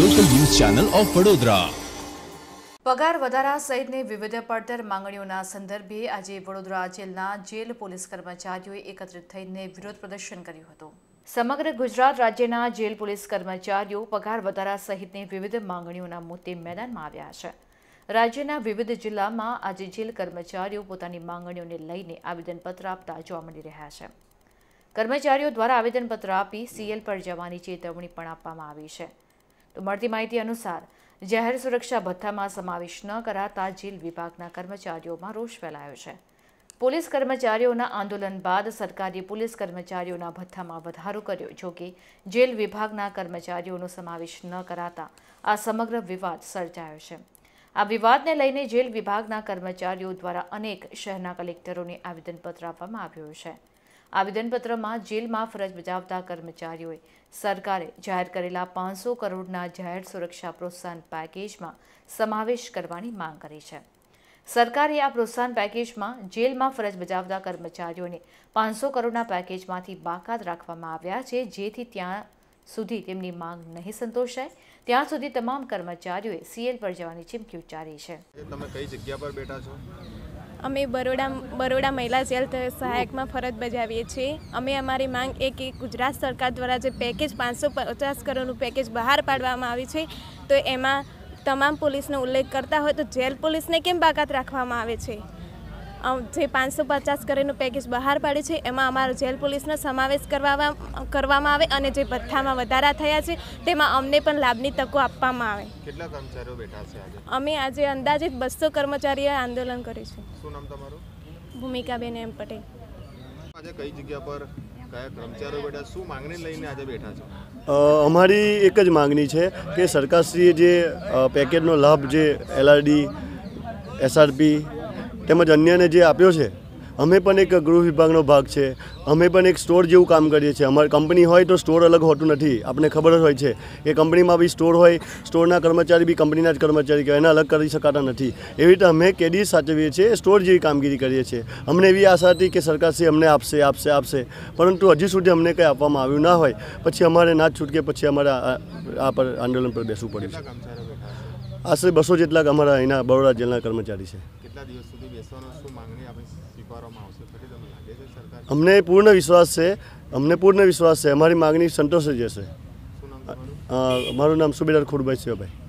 local news channel of Vadodara પગાર વધારા સહિતની વિવિધ પડતર માંગણીઓના સંદર્ભે આજે વડોદરા જેલના જેલ પોલીસ કર્મચારીઓએ એકત્રિત થઈને વિરોધ પ્રદર્શન કર્યું હતું સમગ્ર ગુજરાત રાજ્યના જેલ પોલીસ કર્મચારીઓ પગાર વધારા સહિતની વિવિધ માંગણીઓના મુદ્દે મેદાનમાં આવ્યા છે રાજ્યના વિવિધ જિલ્લામાં આજે જેલ કર્મચારીઓ પોતાની માંગણીઓને લઈને આવેદનપત્ર આપતા જોવા મળી રહ્યા છે કર્મચારીઓ દ્વારા આવેદનપત્ર આપી સીએલ પર જવાની ચેતવણી પણ આપવામાં આવી છે તો મળતી માહિતી અનુસાર જાહેર સુરક્ષા ભથ્થામાં સમાવેશ ન કરાતા જેલ વિભાગના કર્મચારીઓમાં રોષ ફેલાયો છે પોલીસ કર્મચારીઓના આંદોલન બાદ સરકારે પોલીસ કર્મચારીઓના ભથ્થામાં વધારો કર્યો જો કે જેલ વિભાગના કર્મચારીઓનો સમાવેશ ન કરાતા આ સમગ્ર વિવાદ સર્જાયો છે આ વિવાદને લઈને જેલ વિભાગના કર્મચારીઓ દ્વારા અનેક શહેરના કલેક્ટરોને આવેદનપત્ર આપવામાં આવ્યું છે આવેદનપત્રમાં જેલમાં ફરજ બજાવતા કર્મચારીઓએ સરકારે જાહેર કરેલા પાંચસો કરોડના જાહેર સુરક્ષા પ્રોત્સાહન પેકેજમાં સમાવેશ કરવાની માંગ કરી છે સરકારે આ પ્રોત્સાહન પેકેજમાં જેલમાં ફરજ બજાવતા કર્મચારીઓને પાંચસો કરોડના પેકેજમાંથી બાકાત રાખવામાં આવ્યા છે જેથી ત્યાં સુધી તેમની માંગ નહીં સંતોષાય ત્યાં સુધી તમામ કર્મચારીઓએ સીએલ પર જવાની ચીમકી ઉચ્ચારી છે તમે કઈ જગ્યા પર બેઠા છો અમે બરોડા બરોડા મહિલા જેલ સહાયકમાં ફરજ બજાવીએ છીએ અમે અમારી માંગ એ કે ગુજરાત સરકાર દ્વારા જે પેકેજ પાંચસો પચાસ કરોડનું પેકેજ બહાર પાડવામાં આવ્યું છે તો એમાં તમામ પોલીસનો ઉલ્લેખ કરતા હોય તો જેલ પોલીસને કેમ બાકાત રાખવામાં આવે છે જે પાંચસો પચાસ કરેનું પેકેજ બહાર પાડે છે એમાં અમારો જેલ પોલીસનો સમાવેશ કરવામાં કરવામાં આવે અને જે ભથ્થામાં વધારા થયા છે તેમાં અમને પણ લાભની તકો આપવામાં આવે કેટલા કર્મચારીઓ બેઠા છે અમે આજે અંદાજિત બસો કર્મચારીઓએ આંદોલન કર્યું છે શું નામ તમારું ભૂમિકાબેન એમ પટેલ આજે કઈ જગ્યા પર કયા કર્મચારીઓ બેઠા શું માંગણી લઈને આજે બેઠા છો અમારી એક જ માંગણી છે કે સરકારશ્રીએ જે પેકેજનો લાભ જે એલઆરડી એસઆરપી તેમજ અન્યને જે આપ્યો છે અમે પણ એક ગૃહ વિભાગનો ભાગ છે અમે પણ એક સ્ટોર જેવું કામ કરીએ છીએ અમારી કંપની હોય તો સ્ટોર અલગ હોતું નથી આપણે ખબર જ હોય છે એ કંપનીમાં બી સ્ટોર હોય સ્ટોરના કર્મચારી બી કંપનીના જ કર્મચારી કહેવાય એને અલગ કરી શકાતા નથી એવી રીતે અમે કેડી સાચવીએ છીએ સ્ટોર જેવી કામગીરી કરીએ છીએ અમને એવી આશા હતી કે સરકારશ્રી અમને આપશે આપશે આપશે પરંતુ હજી સુધી અમને કંઈ આપવામાં આવ્યું ના હોય પછી અમારે ના છૂટકે પછી અમારે આ પર આંદોલન પર બેસવું પડ્યું છે આશરે બસો જેટલા અમારા અહીંના બરોડા જેલના કર્મચારી છે અમને પૂર્ણ વિશ્વાસ છે અમને પૂર્ણ વિશ્વાસ છે અમારી માગણી સંતોષ જશે મારું નામ સુબેદાર ખુરભાઈ શિવાભાઈ